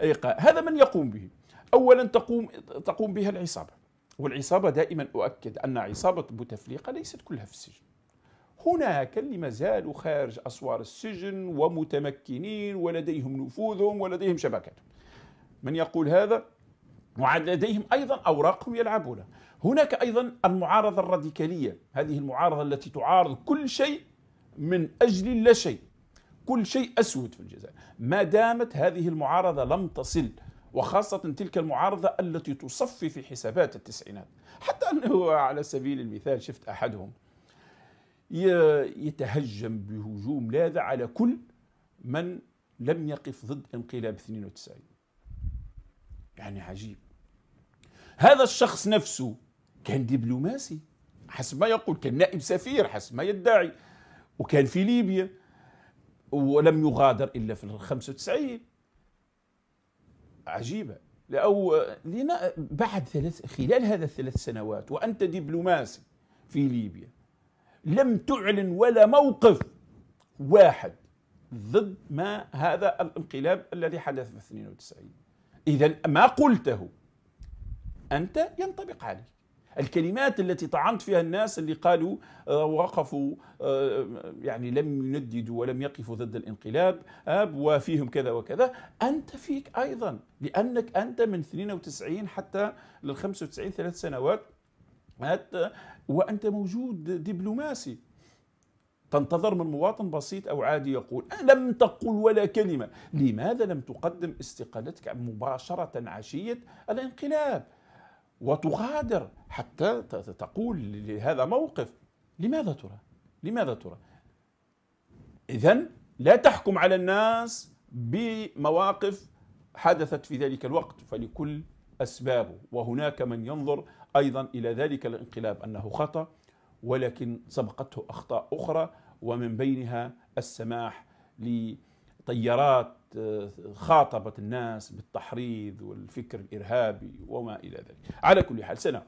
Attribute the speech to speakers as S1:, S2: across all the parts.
S1: إيقاع هذا من يقوم به أولا تقوم تقوم بها العصابة والعصابة دائما أؤكد أن عصابة بوتفليقة ليست كلها في السجن هناك اللي ما زالوا خارج أسوار السجن ومتمكنين ولديهم نفوذهم ولديهم شبكاتهم من يقول هذا وعاد لديهم أيضا أوراقهم يلعبونها هناك أيضا المعارضة الراديكالية هذه المعارضة التي تعارض كل شيء من أجل لا شيء كل شيء أسود في الجزائر ما دامت هذه المعارضة لم تصل وخاصة تلك المعارضة التي تصفي في حسابات التسعينات حتى أنه على سبيل المثال شفت أحدهم يتهجم بهجوم لاذع على كل من لم يقف ضد انقلاب 92 يعني عجيب هذا الشخص نفسه كان دبلوماسي حسب ما يقول كان نائب سفير حسب ما يدعي وكان في ليبيا ولم يغادر الا في ال 95 عجيبه أو لنا بعد ثلاث خلال هذا الثلاث سنوات وأنت دبلوماسي في ليبيا لم تعلن ولا موقف واحد ضد ما هذا الانقلاب الذي حدث في 92 إذا ما قلته أنت ينطبق عليك الكلمات التي طعنت فيها الناس اللي قالوا آه، وقفوا آه، يعني لم ينددوا ولم يقفوا ضد الانقلاب آه، وفيهم كذا وكذا أنت فيك أيضا لأنك أنت من 92 حتى لل 95 ثلاث سنوات وأنت موجود دبلوماسي تنتظر من مواطن بسيط او عادي يقول لم تقل ولا كلمه، لماذا لم تقدم استقالتك مباشره عشيه الانقلاب؟ وتغادر حتى تقول لهذا موقف لماذا ترى لماذا ترى إذا لا تحكم على الناس بمواقف حدثت في ذلك الوقت فلكل أسبابه وهناك من ينظر أيضا إلى ذلك الانقلاب أنه خطأ ولكن سبقته أخطاء أخرى ومن بينها السماح لطيارات خاطبت الناس بالتحريض والفكر الإرهابي وما إلى ذلك على كل حال سنة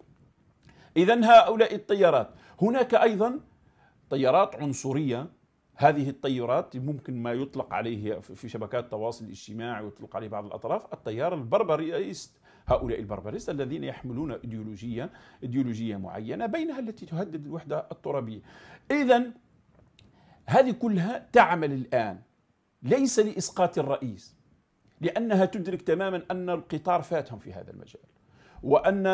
S1: إذا هؤلاء الطيارات هناك أيضا طيارات عنصرية هذه الطيارات ممكن ما يطلق عليه في شبكات التواصل الاجتماعي ويطلق عليه بعض الأطراف التيار البربريست هؤلاء البربريست الذين يحملون ايديولوجيه ايديولوجيه معينه بينها التي تهدد الوحده الترابيه. اذا هذه كلها تعمل الان ليس لإسقاط الرئيس لأنها تدرك تماما أن القطار فاتهم في هذا المجال وأن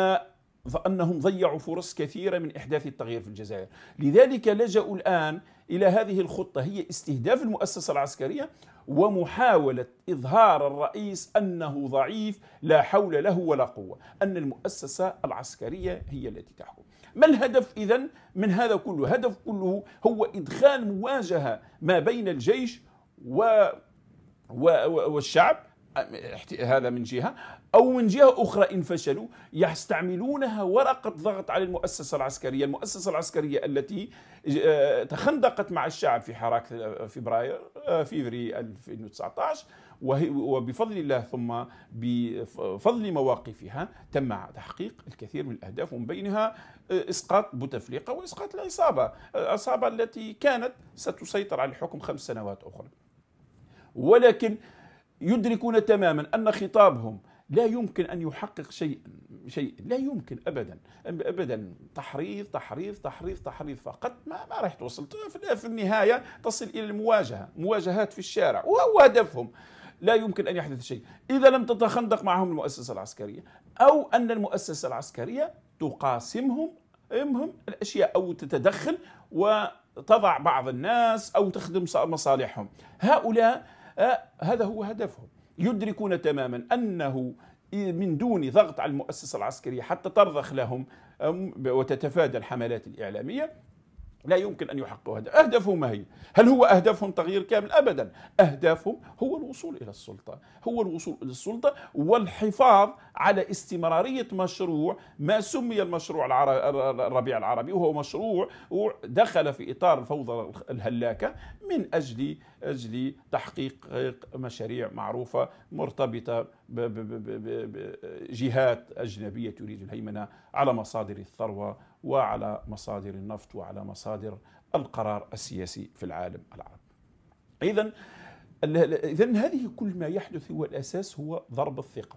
S1: أنهم ضيعوا فرص كثيرة من إحداث التغيير في الجزائر لذلك لجأوا الآن إلى هذه الخطة هي استهداف المؤسسة العسكرية ومحاولة إظهار الرئيس أنه ضعيف لا حول له ولا قوة أن المؤسسة العسكرية هي التي تحكم ما الهدف إذا من هذا كله؟ هدف كله هو إدخال مواجهة ما بين الجيش و والشعب هذا من جهة أو من جهة أخرى إن فشلوا يستعملونها ورقة ضغط على المؤسسة العسكرية المؤسسة العسكرية التي آه، تخندقت مع الشعب في حراك فبراير آه، فيفري 2019 وبفضل الله ثم بفضل مواقفها تم تحقيق الكثير من الأهداف ومن بينها آه، إسقاط بوتفليقة وإسقاط العصابة العصابة التي كانت ستسيطر على الحكم خمس سنوات أخرى ولكن يدركون تماما أن خطابهم لا يمكن أن يحقق شيء شيء لا يمكن أبدا أبدا تحريض تحريض تحريض تحريض فقط ما, ما راح توصل في النهاية تصل إلى المواجهة مواجهات في الشارع وهو هدفهم لا يمكن أن يحدث شيء إذا لم تتخندق معهم المؤسسة العسكرية أو أن المؤسسة العسكرية تقاسمهم امهم الاشياء او تتدخل وتضع بعض الناس او تخدم مصالحهم هؤلاء آه، هذا هو هدفهم يدركون تماما أنه من دون ضغط على المؤسسة العسكرية حتى ترضخ لهم آه، وتتفادى الحملات الإعلامية لا يمكن أن يحققوا هذا أهدافهم ما هي هل هو أهدافهم تغيير كامل أبدا أهدافهم هو الوصول إلى السلطة هو الوصول إلى السلطة والحفاظ على استمرارية مشروع ما سمي المشروع الربيع العربي وهو مشروع دخل في إطار الفوضى الهلاكة من أجل أجل تحقيق مشاريع معروفة مرتبطة بجهات أجنبية تريد الهيمنة على مصادر الثروة وعلى مصادر النفط وعلى مصادر القرار السياسي في العالم العربي. اذا اذا هذه كل ما يحدث هو الاساس هو ضرب الثقه.